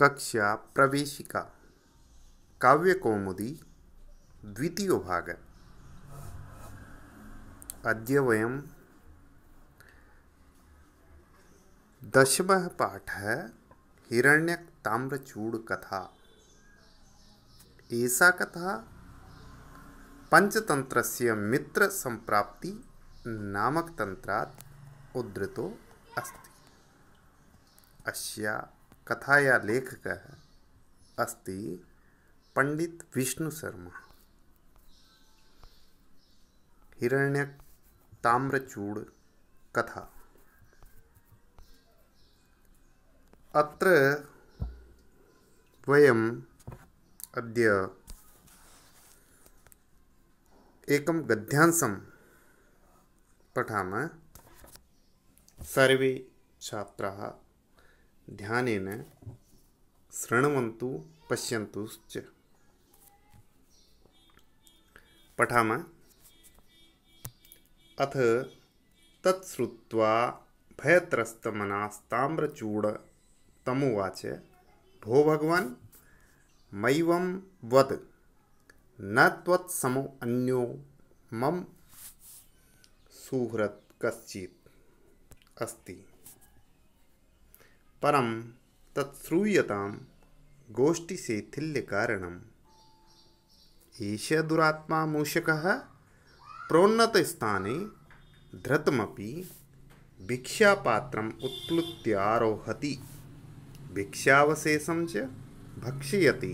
कक्षा प्रवेशिका काव्य कौमुदी द्वितीय भाग अद्य वयम दशम पाठ हिरण्यक ताम्रचूड़ कथा ऐसा कथा पंचतंत्रस्य मित्र संप्राप्ति नामक तंत्रात् उद्धृतो अस्ति अस्या कथा या लेखकः अस्ति पंडित विष्णुशर्मा ताम्रचूड़ कथा अत्र वयम् अद्य एकं गद्यांशं पठामः सर्वे छात्राः ध्यान शृण्वन्तु पश्यंत पठाम अथ तत्श्रुत्वा भयत्रस्तमनास्ताम्रचूडतमुवाच भो भगवान मैं वद न त्वत्समो अन्यो मम सुहृत् कश्चित् अस्ति परम तत्श्रूयताम गोष्ठी एष दुरात्मा मूषक प्रोन्नतस्थने धृतमी भिक्षापात्र उत्प्लुत्यारोहति आरोहति भिक्षावशेष भक्षयति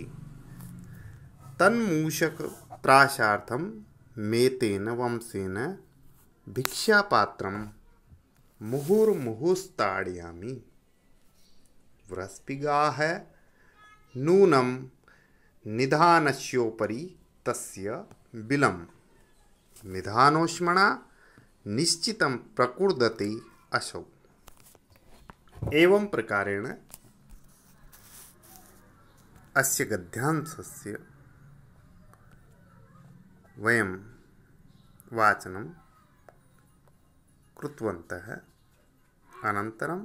तन्मूषकत्राशार्थं मेतेन वंशेन भिक्षापात्रं मुहुर्मुहुस्ताडयामि व्रस्पिगाः नूनं निधानस्योपरि तस्य बिलम निधानोष्मणा निश्चित प्रकुर्दते असौ एवं प्रकारेण अस्य गद्यांशस्य वयम् वाचनं कृतवन्तः अनन्तरं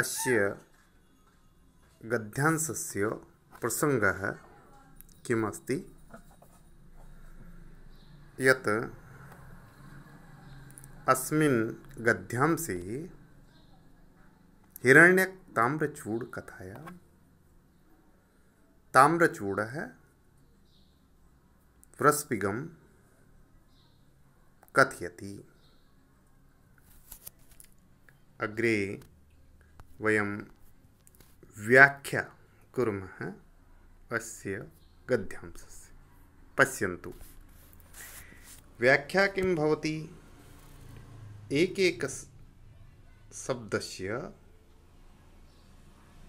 अस्य गद्यांशस्य प्रसङ्गः किमस्ति यत् अस्मिन् गद्यांसि हिरण्यक्ताम्रचूडकथायां ताम्रचूडः व्रस्पिगं कथयति अग्रे वयं व्याख्या कुर्मः अस्य गद्यांशस्य पश्यन्तु व्याख्या किं भवति एकैक शब्दस्य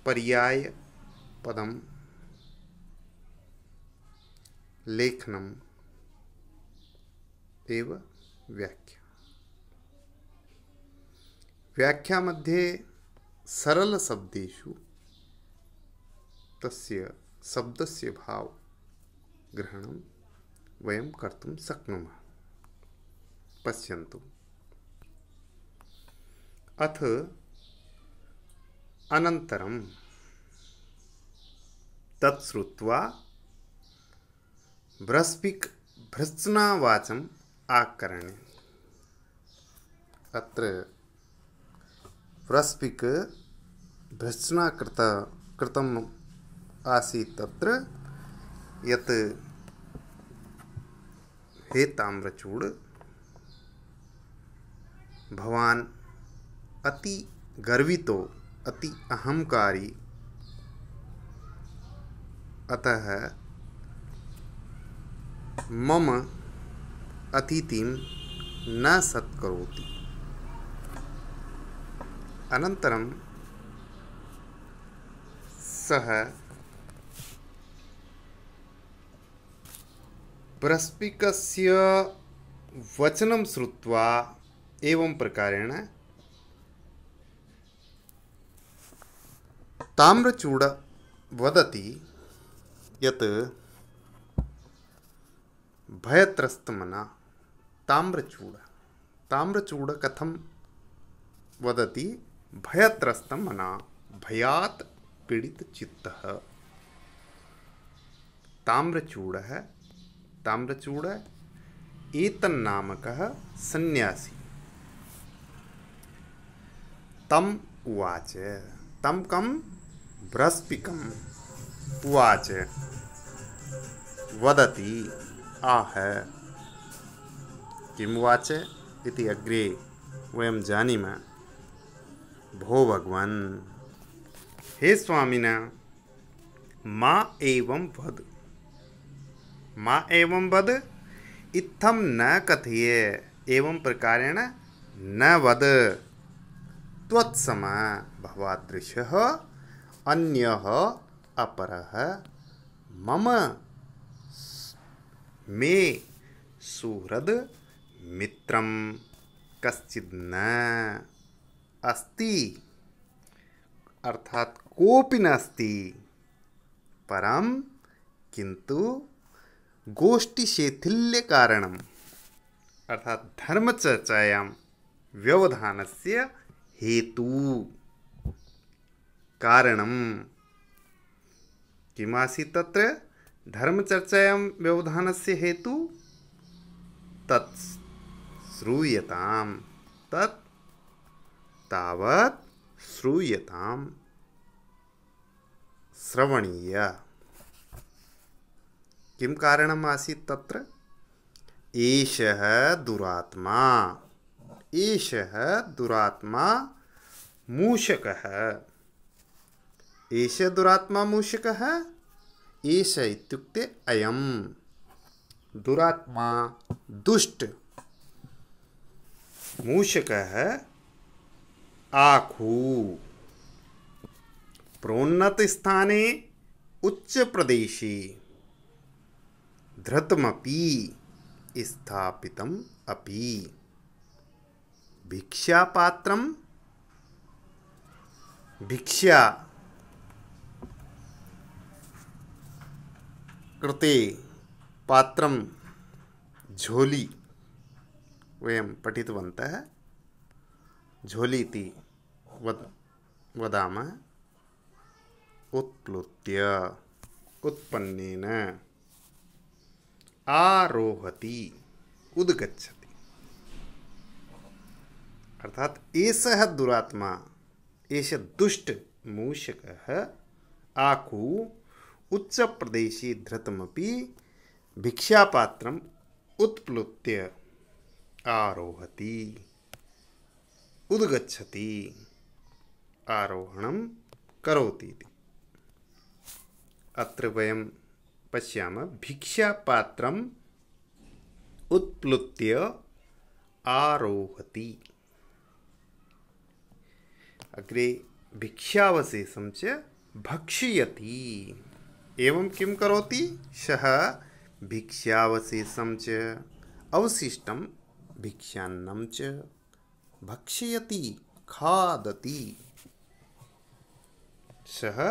पर्याय पर्यायपदं लेखनम् एव व्याख्या व्याख्या मध्ये सरलशब्देषु तस्य शब्दस्य भाव ग्रहणं वयं कर्तुं शक्नुमः पश्यन्तु अथ अनन्तरं तत् श्रुत्वा भ्रस्पिक् भृत्स्नावाचम् आकरणे अत्र व्रस्पिक् भर्सना कृता कृत आसी तत्र यत् हे ताम्रचूड भवान अति गर्वितो अति अहंकारी अतः मम अतिथिं न सत्कोति अनन्तरं हिस्सा है प्रस्पिकस्य वचनं श्रुवा एवं प्रकारेण ताम्रचूड वदती यत भयत्रस्त मना ताम्रचूड ताम्रचूड कथम वदती भयत्रस्त मना भयात पीड़ित चित्त ताम्रचूड़ ताम्रचूड़ एतन्नामक सन्यासी तम उवाच तम कम भ्रस्पिकम उवाच वदति आह किं वाच इति अग्रे वयं जानीमः भो भगवन् हे स्वामीन मा एवं वद मा एवं वद इत्थम न कथिय एवं प्रकारेण न वद त्वत्समा भवादृशः अन्यः अपरः मम मे सुहृद मित्रम कश्चिद् न अस्ति अर्थात कोपि नास्ति परं किन्तु गोष्ठिशैथिल्यकारणम् अर्थात् धर्मचर्चायां व्यवधानस्य हेतु कारणं किमासीत् तत्र धर्मचर्चायां व्यवधानस्य हेतु तत् श्रूयतां तत् तावत् श्रूयताम् श्रवणीय किम कारण आसी तत्र एषः दुरात्मा एषः दुरात्मा मूषक एष दुरात्मा मूषक एष इत्युक्ते अयं दुरात्मा दुष्ट मूषक आखू प्रोन्नतस्थाने उच्च धृतमपि स्थापितम् स्थापित भिक्षापात्रं भिक्षा कृते पात्र झोली वयं पठितवन्तः झोली वाला उत्प्लुत्य उत्पन्न आरोहति उदगछति अर्थात एषः दुरात्मा एष दुष्ट मूषक आकु उच्चप्रदेशे धृतमपि भिक्षापात्रम् उत्प्लुत्य आरोहति उदगछति आरोहणं करोति अत्र वयं पश्यामः भिक्षापात्रम् उत्प्लुत्य आरोहति अग्रे भिक्षावशेषं च भक्षयति एवं किं करोति सः भिक्षावशेषं च अवशिष्टं भिक्षान्नं च भक्षयति खादति सः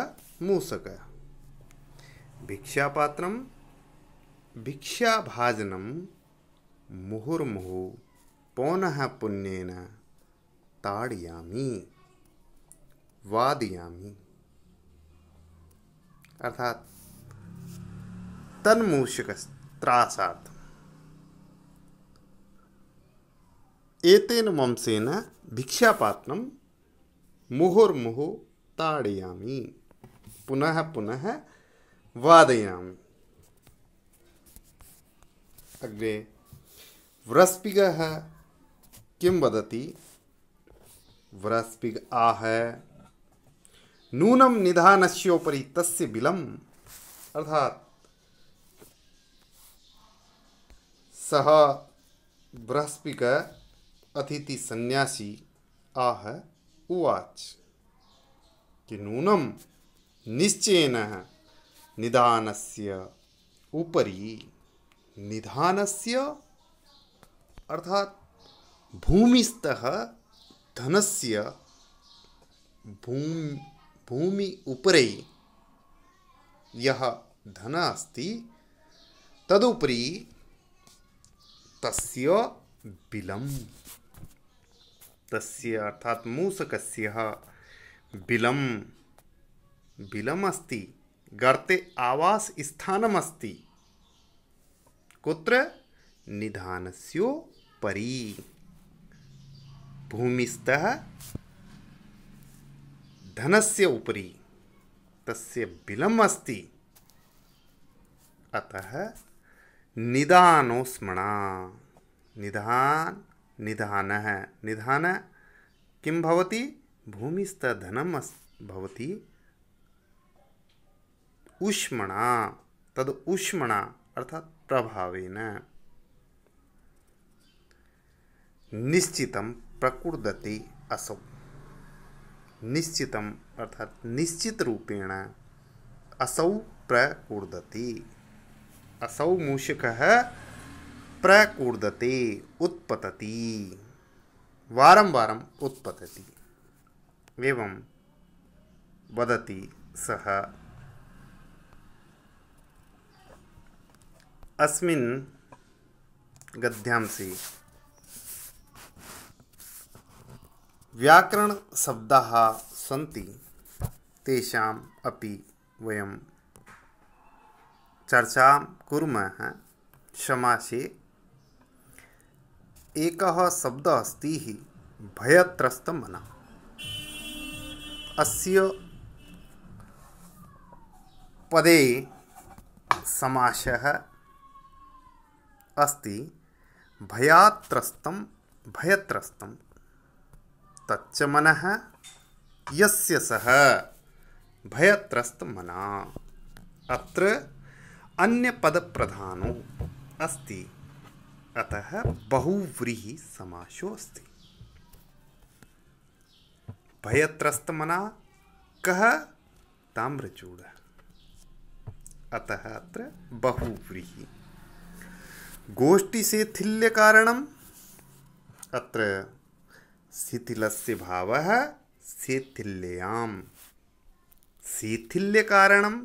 मूषकः भिक्षापात्र भिक्षाभाजनम मुहुर्मुहु पौनः पुण्यन ताड़यामी वादयामी अर्थात तन्मूषक त्रासार्थम एतेन वंशेन भिक्षापात्र मुहुर्मुहु ताड़यामी पुनः पुनः वादयामि अग्रे व्रस्पिगः किं वदति वृस्पिग आह नूनम निधानस्योपरि तस्य बिलम अर्थात सह बृहस्पिक अतिथि सन्यासी आह उवाच कि नूनम निश्चयन निधानस्य उपरि निधानस्य अर्थात भूमिस्तः धनस्य भूम भूमि उपरि यह धन अस्ति तदुपरि तस्य बिलम तस्य अर्थात मूसकस्य बिलम बिलम अस्ति गर्ते आवास स्थानमस्ति कुत्र निधानस्यो परी भूमिस्तः धनस्य उपरि तस्य बिलम् अस्ति अतः निदानोस्मणा निधान निधानः निधान किं भवति भूमिस्थधनम् अस् भवति उष्मणा तद उष्मणा अर्थात प्रभावेन निश्चितम प्रकुर्दते असौ निश्चितम अर्थात निश्चित रूपेण असौ प्रकुर्दते असौ मूषक प्रकूर्दते उत्पतति वारं वारं उत्पतति एवं वदति सः अस्मिन् गद्यांसि व्याकरणशब्दाः सन्ति तेषाम् अपि वयं चर्चां कुर्मः समासे एकः शब्दः अस्ति भयत्रस्तं मनः अस्य पदे समासः अस्ति भयात्रस्तं भयत्रस्तं तच्च मनः यस्य सः भयत्रस्तमना अत्र अन्यपदप्रधानो अस्ति अतः बहुव्रीहि समासो समासोऽस्ति भयत्रस्तमना कः ताम्रचूडः अतः अत्र बहुव्रीहि कारण अत्र शिथिल भाव शिथिलस्य भावः कारण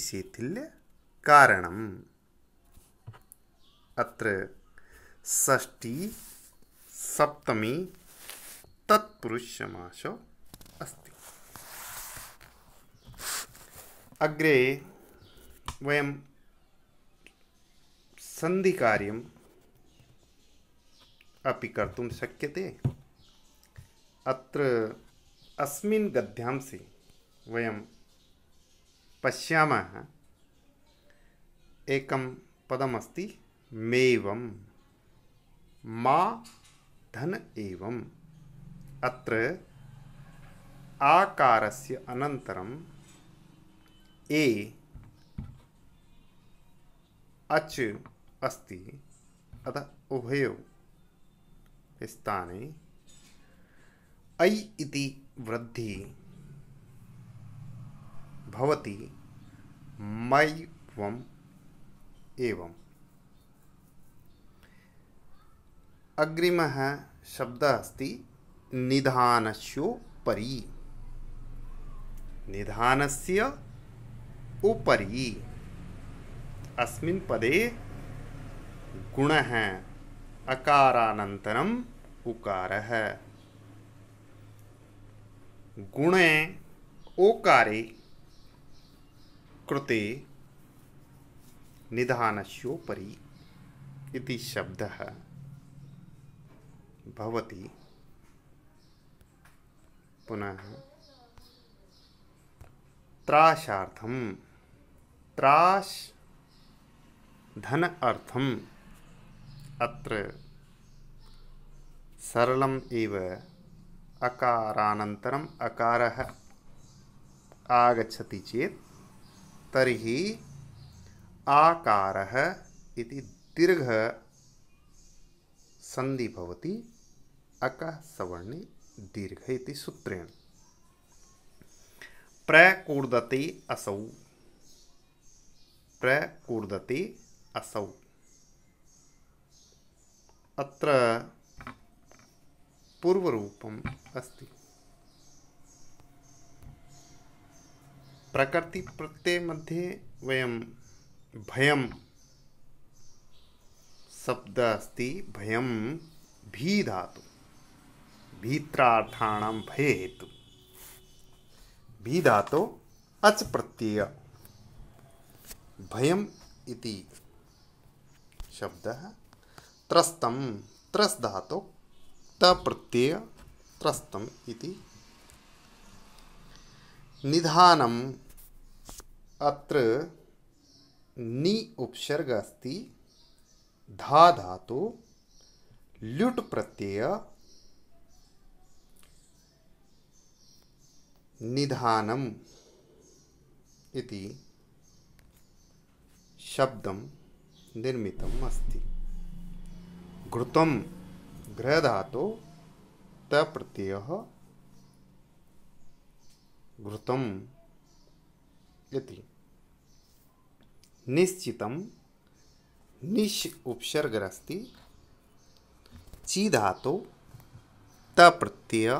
शैथिल्यकारणं कारण अत्र षष्ठी सप्तमी तत्पुरुषसमासो अस्ति अग्रे वयं संधि कार्य अभी कर्त शक्य अस्मिन् गद्यांसि वयम् पश्यामः एकं पदमस्ति मेवं मा धन एवम् अत्र आकारस्य अनन्तरं ए अच् अस्ति अतः उभयोः स्थाने ऐ इति वृद्धि भवति मैवम् एवम् अग्रिमः शब्दः अस्ति निधानस्योपरि निधानस्य उपरि अस्मिन् पदे गुण है अकारानंतरम उकार है गुणे ओकारे कृते निधानस्योपरि इति शब्द है भवति पुनः त्राशार्थम त्राश धन अर्थम अत्र सरलम् अकार आगछति चेत तरी आकार दीर्घ सन्धि अक अकः दीर्घ इति सूत्रेण प्रकूर्दते असौ प्रकूर्दते असौ अत्र पूर्वरूपम् अस्ति प्रकृतिप्रत्ययमध्ये वयं भयं शब्दः अस्ति भयं भी धातु भीत्रार्थाणां भये हेतु भी धातु अच प्रत्यय भयम् इति शब्दः त्रस्तम त्रस धातु त प्रत्यय त्रस्तम इति निधानम अत्र नि उपसर्ग अस्ति धा धातु ल्युट प्रत्यय निधानम इति शब्दम निर्मितम अस्ति घृतम गृह धातु त प्रत्यय घृतम यति निश उपसर्ग ची धातु त प्रत्यय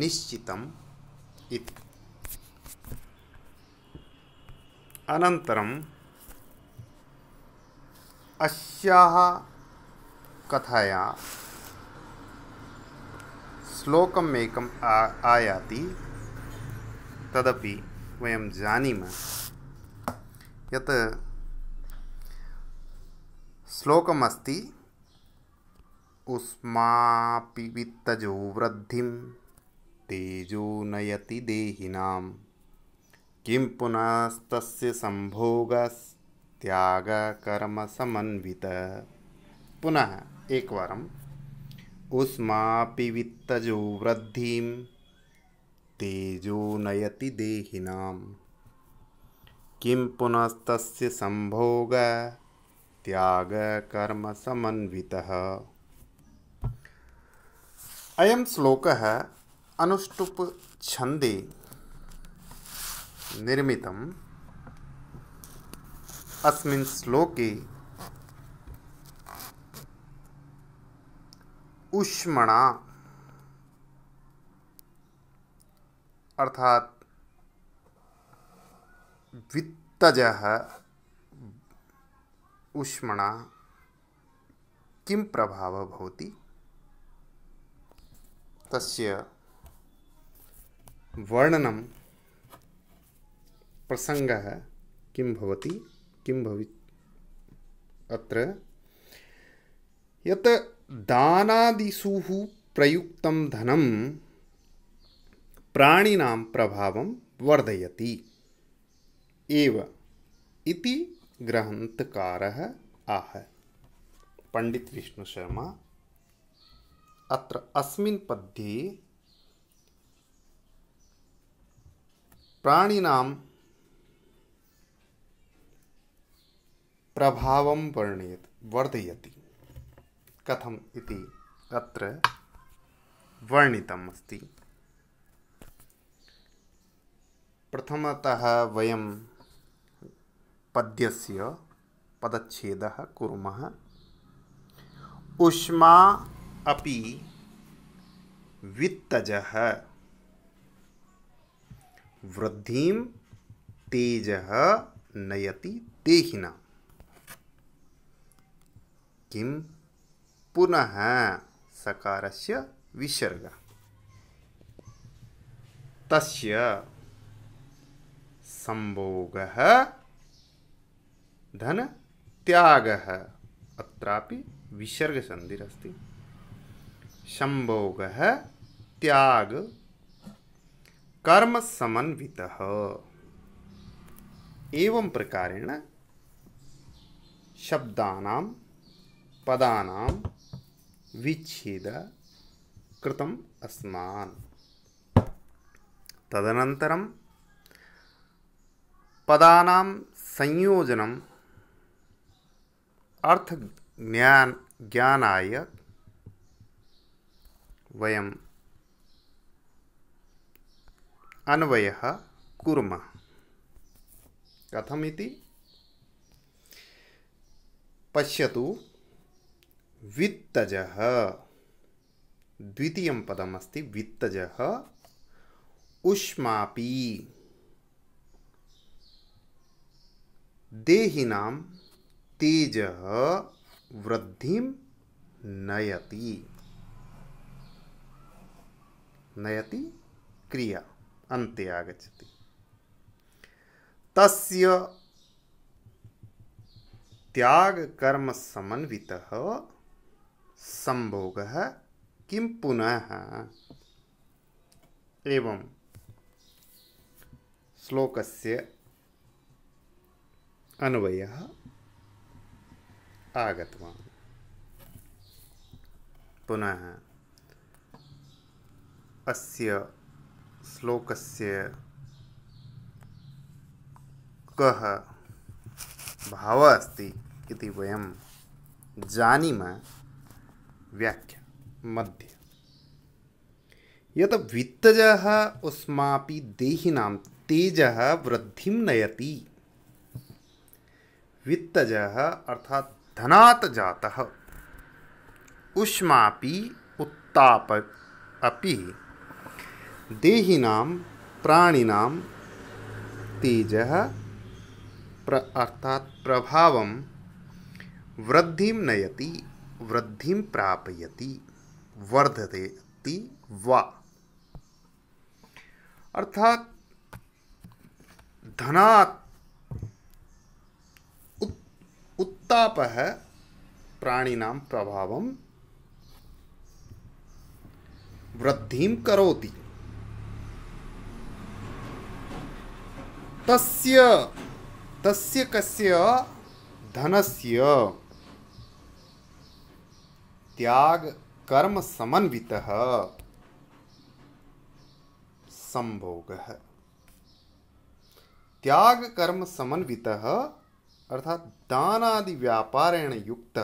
निश्चितम इति अनन्तरम् कथाया श्लोक आ आयाति तदपि वयं जानीमः यत् श्लोकमस्ति उस्मापि वित्तजो वृद्धिं तेजो नयति देहिनां किं पुनस्तस्य संभोगस्त्यागकर्मसमन्वितः पुनः एकवारम् उष्मा पीवितजो वृद्धिं तेजो नयति देहिनां किं पुनस्तस्य सम्भोग त्यागकर्मसमन्वितः अयं श्लोकः अनुष्टुप्छन्दे निर्मितम् अस्मिन् श्लोके उष्मणा अर्थात वित्तज उष्मणा किम प्रभाव होती तस्य वर्णन प्रसंग किम भवति किम भवि अत्र यत दानादिशु प्रयुक्त धनम प्राणीना प्रभाव वर्धयति एव इति ग्रहन्तकारः आह पंडित विष्णु शर्मा अत्र अस्मिन् पद्ये प्राणिनां प्रभावं वर्णयति वर्धयति कथम इति अत्र वर्णितम् अस्ति प्रथमतः वयं पद्यस्य पदच्छेदः कुर्मः उष्मा अपि वित्तजः वृद्धिं तेजः नयति देहिना किम पुनः सकार से विसर्ग तस्य धन त्याग अत्रापि विसर्गसन्धिरस्ति संभोगः त्याग कर्म समन्वितः एवं प्रकारेण शब्दानां पदानां विच्छेद कृतम अस्मान तदनन्तरं पदानां संयोजनम् अर्थज्ञान ज्ञानाय वयम् अन्वयः कुर्मः कथमिति पश्यतु वित्तजः द्वितीयं पदमस्ति वित्तजः उष्मापि देहिनां तेज वृद्धि नयति नयति क्रिया अंते आगच्छति तस्य त्यागकर्मसमन्वितः संभोग किम पुनः एवं श्लोक अन्वय आगतवा पुनः अस्य श्लोकस्य कः भावः अस्ति इति वयं जानीमः व्याख्या मध्य यत वित्तज उस्मापि देहिनाम तेज वृद्धि नयति वित्तज अर्थात धनात जाता उष्मापि उत्ताप अपि देहिनाम प्राणिनाम तेज प्र अर्थात प्रभाव वृद्धि नयती वृद्धि प्रापयति वर्धते वा अर्थात धना उत, उत्ताप प्राणिनां प्रभाव वृद्धि करोति तस्य तस्य कस्य धनस्य त्याग कर्म समन्वित संभोग त्याग कर्म समन्वित अर्थात दान आदि व्यापारेण युक्त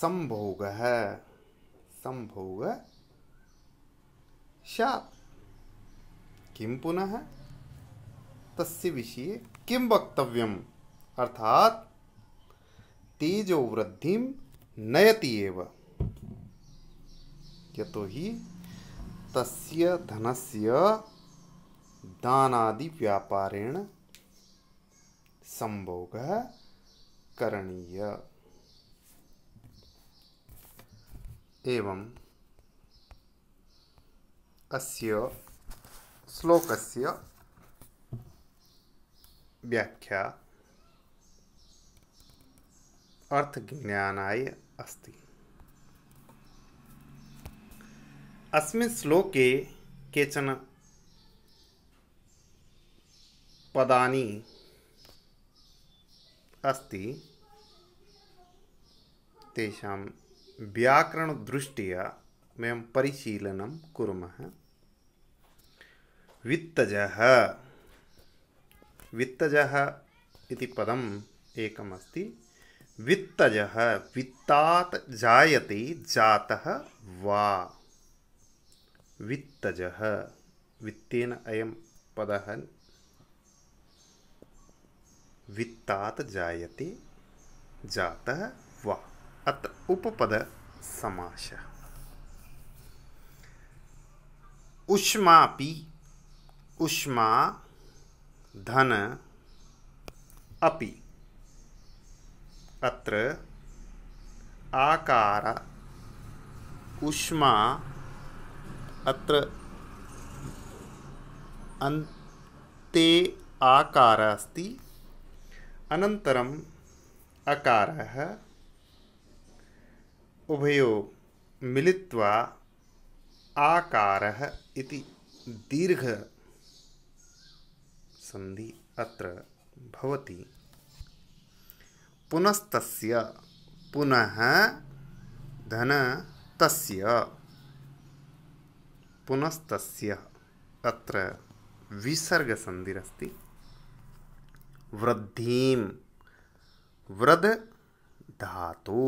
संभोग है संभोग किम पुनः तस्य विषय किम वक्तव्यम अर्थात तेजो वृद्धि नयति एव यतोहि तस्य धनस्य दानादि व्यापारेण संभोग करणीय एवं अस्य श्लोकस्य व्याख्या अर्थज्ञानाय अस्ति अस्मिन् श्लोके केचन पदानि अस्ति तेषां व्याकरणदृष्ट्या वयं परिशीलनं कुर्मः वित्तजः वित्तजः इति पदम् एकमस्ति वित्तज वित्तात जायते जातः वा वित्तज वित्तेन अयम पद वित्तात जायते जातः वा अत उपपद समास उष्मापि उष्मा धन अपि अत्र आकार उष्मा अत्र अन्ते आकार अस्ति अनन्तरम् अकारः उभयो मिलित्वा आकारः इति दीर्घ सन्धि अत्र भवति पुनस्त पुनः धन तस्य पुनस्तस्य अत्र विसर्गसन्धिरस्ति वृद्धिं वृद् धातु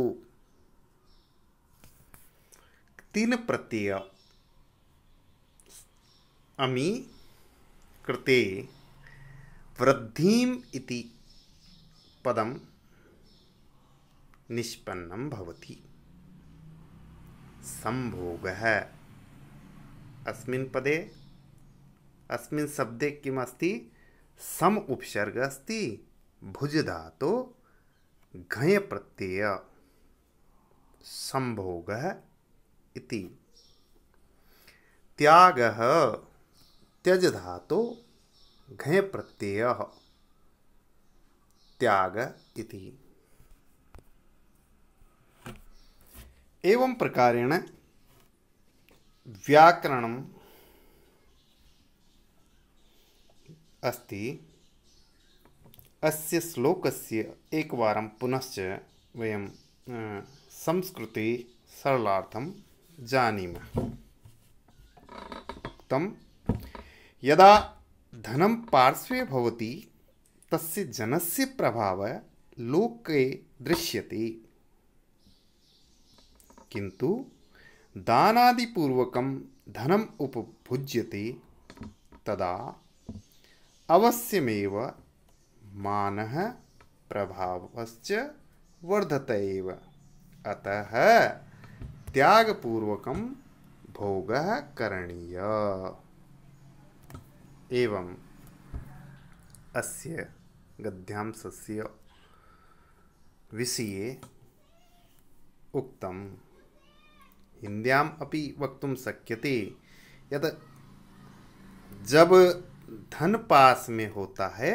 तीन प्रत्यय अमी कृते वृद्धि पदम निष्पन्न भवति संभोगः अस्मिन पदे अस्मिन शब्दे किम् अस्ति सम उपसर्ग अस्ति भुजधातो घय प्रत्यय संभोग इति त्याग त्यज धातु घय प्रत्यय त्याग इति एवं प्रकारेण व्याकरण अस्ति अस्य श्लोकस्य एकवारं पुनश्च वयं सरलार्थं जानीमः उक्तं यदा धनं पार्श्वे भवति तस्य जनस्य प्रभावः लोके दृश्यते किंतु दानादिपूर्वक धनम उपभुज्यते तदा अवश्यमेव मान प्रभावश्च वर्धत अतः त्यागपूर्वक भोग करणीय एवं अस्य गद्यांशस्य विषये उक्तम् हिंद्याम अपि शक्य शक्यते यद जब धन पास में होता है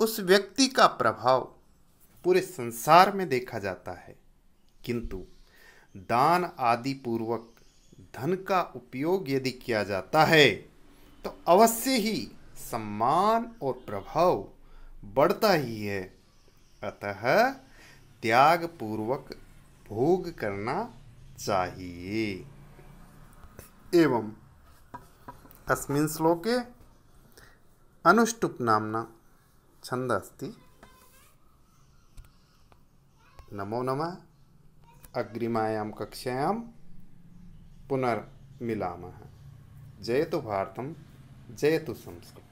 उस व्यक्ति का प्रभाव पूरे संसार में देखा जाता है किंतु दान आदि पूर्वक धन का उपयोग यदि किया जाता है तो अवश्य ही सम्मान और प्रभाव बढ़ता ही है अतः त्याग पूर्वक भोग करना चाहिए एवं अस्मिन् श्लोके अनुष्टुप नामना छंद अस्ति नमो नमः अग्रिमायां कक्षायां पुनर्मिलामः जयतु भारतं जयतु संस्कृतम्